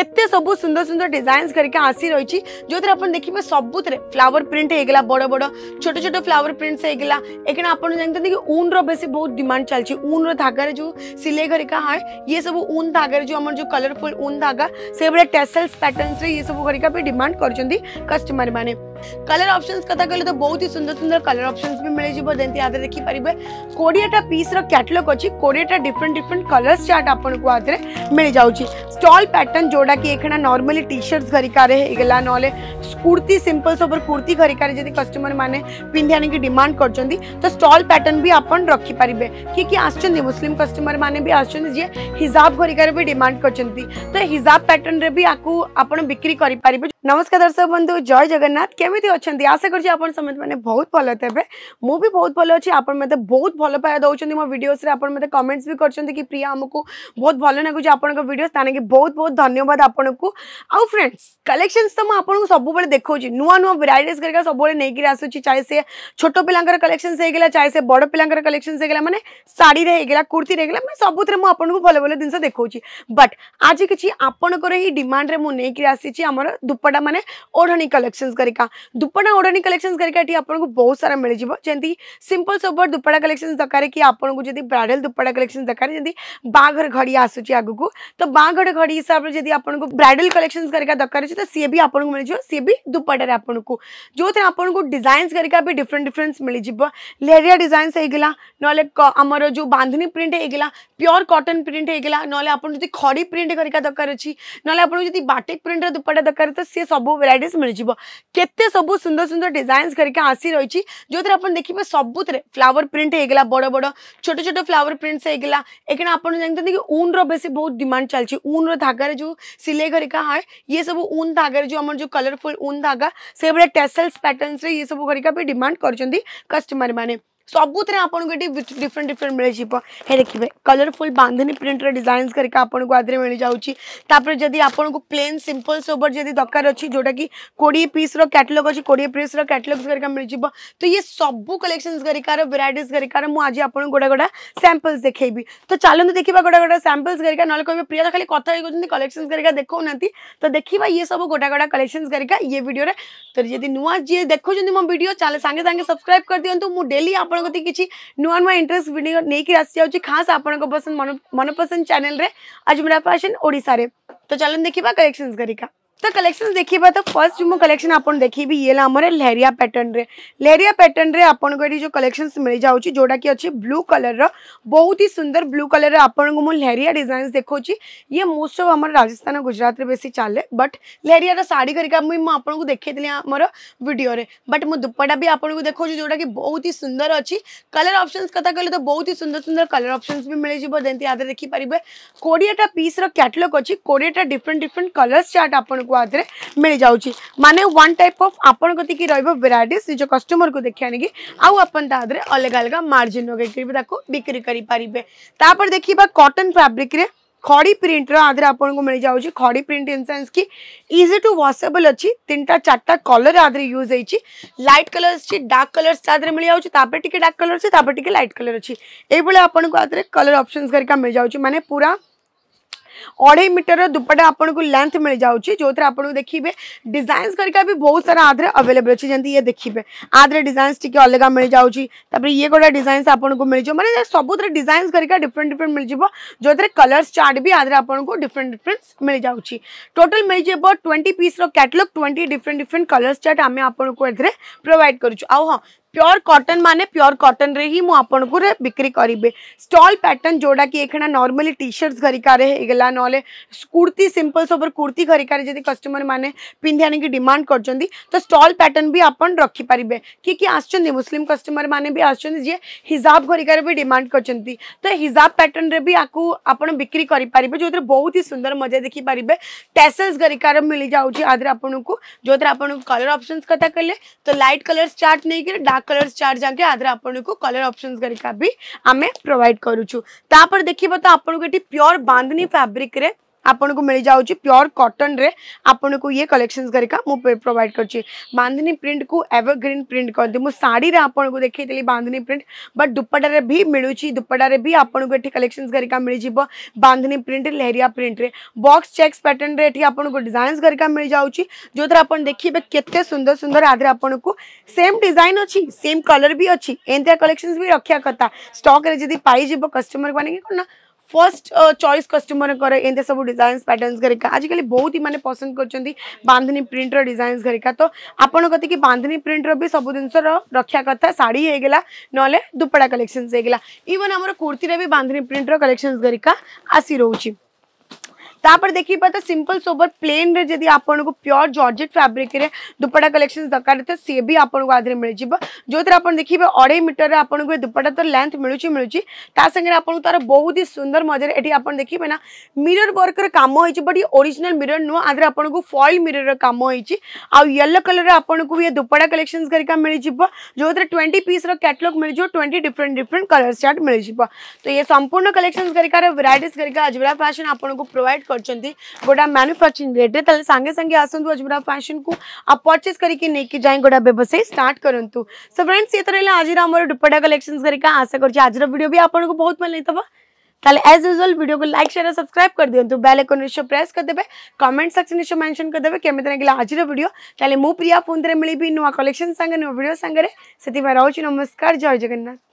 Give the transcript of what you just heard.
केते सब सुंदर सुंदर डिजाइन करके आसी रही जो थे आप देखिए सब फ्लावर प्रिंट होगा बड़ बड़ छोट छोट फ्लावर प्रिंट्स होगा एक आपड़ जानते कि ऊन रेस बहुत डिमांड चलती ऊन रागार जो सिलई घरिका है ये सब ऊन धागार जो जो कलरफुल ऊन धागा से भाई टेसल्स पैटर्नस ये सब घरिका भी डिमाड कर मैंने कलर ऑप्शन कथा कले तो बहुत ही सुंदर सुंदर कलर ऑप्शन भी मिल जाए जमी आदि देखी पारे कोड़ेटा पिस्र क्याटलग अच्छी कोड़ेटा डिफरेंट डिफरेन्ट कलर चार्ट आपको आदि मिल जाऊँगी स्टल पैटर्न जोटा कि एखना नर्माली टी सर्ट्स घरिकार होगा ना कुर्ती सिंपल सोबर कुर्ती घरिकार जब कस्टमर मैंने पिंधि आने की डिमांड कर तो स्टल पैटर्न भी आप रखिपारे किए कि आस मुसलिम कस्टमर मैंने भी आसे हिजाब घरिकार भी डिमांड कर तो हिजाब पैटर्न रे भी आपको आप बिक्री करें नमस्कार दर्शक बंधु जय जगन्नाथ केमी अच्छा आशा करते मैंने बहुत भल तेबे मुझे बहुत भल अच्छी आपत बहुत भल पाया दूसरी मो भिडस मतलब कमेंट्स भी कर प्रिया आमको बहुत भल लगुच आपड़ोस बहुत बहुत धन्यवाद आपको आउ फ्रेंड्स कलेक्शन तो मुझे सब वे देखा नुआ नुआ भेराइट कर सब नहीं आसूँ चाहे सी छोट पिला कलेक्शन से होगा चाहे से बड़ पिला कलेक्शन से होगा मैंने शाढ़ी होगा कुर्ती होगा मैं सब थे मुझे भल जिन देखा बट आज किसी आपंकर ही डिमाण्रे मुझे आसी दुपट दुपटा मानने ओढ़ी कलेक्शन करा दुपटा ओढ़ी कलेक्शन करा ये आपको बहुत सारा मिल जाव जमी सिंपल सब दुपटा कलेक्शन दरकार कि आपको जब ब्राइडल दुपटा कलेक्शन दरकार जमी बाघर घड़ी आसूची आगू तो बाघर घड़ी हिसाब से जब आपको ब्राइडल कलेक्शन करा दरकार अच्छे तो सी भी आपको मिल जाए सी भी दुपट्टा आपको जो थे आपको डिजाइन करा भी डिफरेन्ट डिफरेन्स मिल जाए लेहरिया डिजाइन होगा ना आम जो बांधनी प्रिंट होगा प्योर कटन प्रिंट होगा ना आप खड़ी प्रिंट करा दरकार अच्छी ना आपको जब बाटिक प्रिंटर दुपट्टा दरकार तो सी सी सब भेर मिल जाते सब सुंदर सुंदर डिजाइन करके आसी रही जो थे आप देखिए सबुत फ्लावर प्रिंट होगा बड़ बड़ छोट छोट फ्लावर प्रिंट्स होगा एक आपड़ जानते कि ऊन रेस बहुत डिमाड चलती ऊन रागार जो सिलई घरिका ये सब ऊन धागार जो जो कलरफुल ऊन धागा से भाई टेसल्स पैटर्न ये सब घरिका भी डिमाड कर कस्टमर मैंने सबुतर आपको डिफरेन्ट डिफरेन्ट मिल जाए देखिए कलरफुल बांधनी प्रिंटर डिजाइन करेंगे मिल जाऊँगी जब आपको प्लेन सिंपल सोबर जब दरकार अच्छी जोटा कि कोड़े पीस रैटलग अच्छी कोड़े पीस रैटलग्स मिल जाए तो ये सब कलेक्शन घर भेराइट घरिकार मुझे आपको गोटा गोटा सांपल्स देखेबी तो चलो देखा गोटा गोटा सांपल्स घरिका ना कह प्रिया तो खाली कथा कहते कलेक्शन घरिका देखा तो देखा ये सब गोटा गोटा कलेक्शन घरिका ये भिडियो तो जी नुआ जी देखुंत मो भिड चल सांगे सांगे सब्सक्राइब कर दिखाँ मुझे डेली आपको ଆପଣଙ୍କ କିଛି ନୂଆ ନୂଆ ଇଣ୍ଟରେଷ୍ଟ ଭିଡ଼ିଓ ନେଇକି ଆସିଯାଉଛି ଖାସ୍ ଆପଣଙ୍କ ପସନ୍ଦ ମନପସନ୍ଦ ଚ୍ୟାନେଲରେ ଆଜମରା ଫ୍ୟାସନ୍ ଓଡ଼ିଶାରେ ତ ଚାଲନ୍ତୁ ଦେଖିବା କଲେକ୍ସନ୍ସ କରିକା तो कलेक्शन देखिए तो फर्स्ट जो कलेक्शन आप देखी ये आमर लहरिया पैटर्न रे लहरिया पैटर्न रे आपन ये जो कलेक्शन मिल जाऊँगी जोटा कि अच्छे ब्लू कलर रो बहुत ही सुंदर ब्लू कलर आपको मुझे डिजाइन देखा ये मोस्ट अफ आम राजस्थान गुजरात में बेस चले बट लहरिया शाढ़ी करा भी आपको देखेली आम भिडियो बट मुझ दुपटा भी आपको देखा जोटा कि बहुत ही सुंदर अच्छी कलर अप्सन क्या कहे तो बहुत ही सुंदर सुंदर कलर अप्सन भी मिल जाए देखिपारे कोड़ेटा पीस्र रैटलग अच्छी कोड़ेटा डिफरेन्ट डिफरेन्ट कलर चार्ट आपको ଆପଣଙ୍କୁ मिल जाऊँगी माने वन टाइप ଅଫ୍ ଆପଣ କତିକି ରହିବ ଭେରାଇଟିସ୍ ନିଜ କଷ୍ଟମରକୁ ଦେଖି ଆଣିକି ଆଉ ଆପଣ ତା ଦେହରେ ଅଲଗା ଅଲଗା ମାର୍ଜିନ୍ ଲଗେଇକି खड़ी प्रिंटर आधे आपको मिल जाऊँ खड़ी प्रिंट इन सेन्स कि इजी टू वाशेबल अच्छी तीन टा चार कलर आधे यूज होती लाइट कलर अच्छी डार्क कलर आधे मिल जाऊपर टी डार्क कलर अच्छे लाइट कलर अच्छी ये आपको आधे कलर अप्सन करके मिल जाऊँ मैंने पूरा अढ़े मीटर दुपटा आपको लेंथ मिल जाऊँगी जो थे आपको देखिए डिजाइन करके भी बहुत सारा आधे अवेलेबल अच्छे जमी ये देखिए आधे डिजाइन टी अलग मिल जाऊँगी ये गोटे डिजाइन आपको मिल जाए मैंने सब डिजाइन करके डिफरेन्ट डिफरेन्ट मिल जाए जो थे कलर्स चार्ट भी आधे आपको डिफरेन्ट डिफरेन्स मिल जाऊँगी टोटाल मिल जाए twenty piece catalogue twenty different different colours chart आम आपको ये प्रोभाइड करुँ प्योर कॉटन माने प्योर कॉटन रे ही मु बिक्री करेंगे स्टल पैटर्न जोटा कि एखणा नर्माली टी सर्ट्स घरिकार होगा ना कुर्ती सिंपल सोबर कुर्ती घरिकार जब कस्टमर मैंने पिंधि की डिमांड कर तो स्टल पैटर्न भी आप रखिपारे कि कि आसुच्च मुस्लिम कस्टमर मैंने भी आसुच्च हिजाब घरिकार भी डिमांड कर तो हिजाब पैटर्न रे भी आपको आप बिक्री करेंगे जो थे बहुत ही सुंदर मजा देखिपारे टेसल्स घरिकार मिल जाऊँ आदि आपको जो थे आप कलर अप्सन कथा कहे तो लाइट कलर चार्ट नहीं डार्क ब्लाक कलर चार जाके आधे आपको कलर ऑप्शन करा भी आम प्रोभाइड करुचु तापर देखिए तो आपको ये प्योर बांधनी फैब्रिक আপনক মিলি যাওচি পিওর কটন রে আপনক ইয়ে কালেকশনস গরিকাম মু প্রোভাইড করচি বাঁধনি প্রিন্ট কো এভারগ্রিন প্রিন্ট করদি মু শাড়ি রে আপনক দেখি দিলি বাঁধনি প্রিন্ট বাট দুপাটারে ভি মিলুচি দুপাটারে ভি আপনক এটি কালেকশনস গরিকাম মিলি জিবো বাঁধনি প্রিন্ট লেহריה প্রিন্ট রে বক্স চেক্স প্যাটার্ন রে এটি আপনক ডিজাইনস গরিকাম মিলি যাওচি জওত আপন দেখিবে কতে সুন্দর সুন্দর আদ্র আপনক সেম ডিজাইন অচি সেম কালার ভি অচি এন্তি কালেকশনস ভি রাখিয়া কথা স্টক রে যদি পাই জিবো কাস্টমার বানি গই না फर्स्ट चॉइस कस्टमर एंते सब डिजाइन पैटर्नस घरिका आजिकल बहुत ही मैंने पसंद करी प्रिंटर डिजाइन्स घरिका तो आपण कति बांधनी प्रिंटर भी सब जिन रक्षा कथा शाढ़ी होगा ना दुपड़ा कलेक्शन होगा इवन आम कुर्ती भी बांधनी प्रिंटर कलेक्शन घरिका आसी रोचे तापर देखी तो सिंपल सोबर प्लेन रे जदि आपनको प्योर जॉर्जेट फैब्रिक रे दुपट्टा कलेक्शन दरकार थे से भी आपनको आधे मिल जीव जो थे आप देखिए अढ़े मीटर आपको दुपट्टा तो लेंथ मिलू मिलू तांगे आपको तरह बहुत ही सुंदर मजार ये आप देखिए ना मिरर वर्क राम हो बट ये ओरिजिनाल मिरर नुह आधे आपको फॉल मिररर काम होलो कलर आपको ये दुपट्टा कलेक्शन करा मिल जाव जो थे ट्वेंटी पीस रैटलग मिल जाए twenty different different colour chart मिल जाव तो ये संपूर्ण कलेक्शन करा भेराइट करा अजरा फैशन को प्रोवैड गोटा मानुफैक्चरिंग रेट सांगे सांगे आसतु अजमरा फैशन को आप परचेज करके जाएँ गोटा व्यवसाय स्टार्ट करूँ सो फ्रेंड्स ये तो रहा आज दुपटा कलेक्शन करा आशा कर आज भिड भी आपको बहुत मन लगे ताले एज यूजुअल वीडियो को लाइक शेयर और सब्सक्राइब कर दिखाँ बेल आइकन निश्चय प्रेस कर देते कमेंट सेक्शन निश्चय मेंशन कर देते कमी तरह लगे आज वीडियो ताले मु प्रिया फोन में मिली नुआ कलेक्शन सागर नुआ भिड सागर से रोच नमस्कार जय जगन्नाथ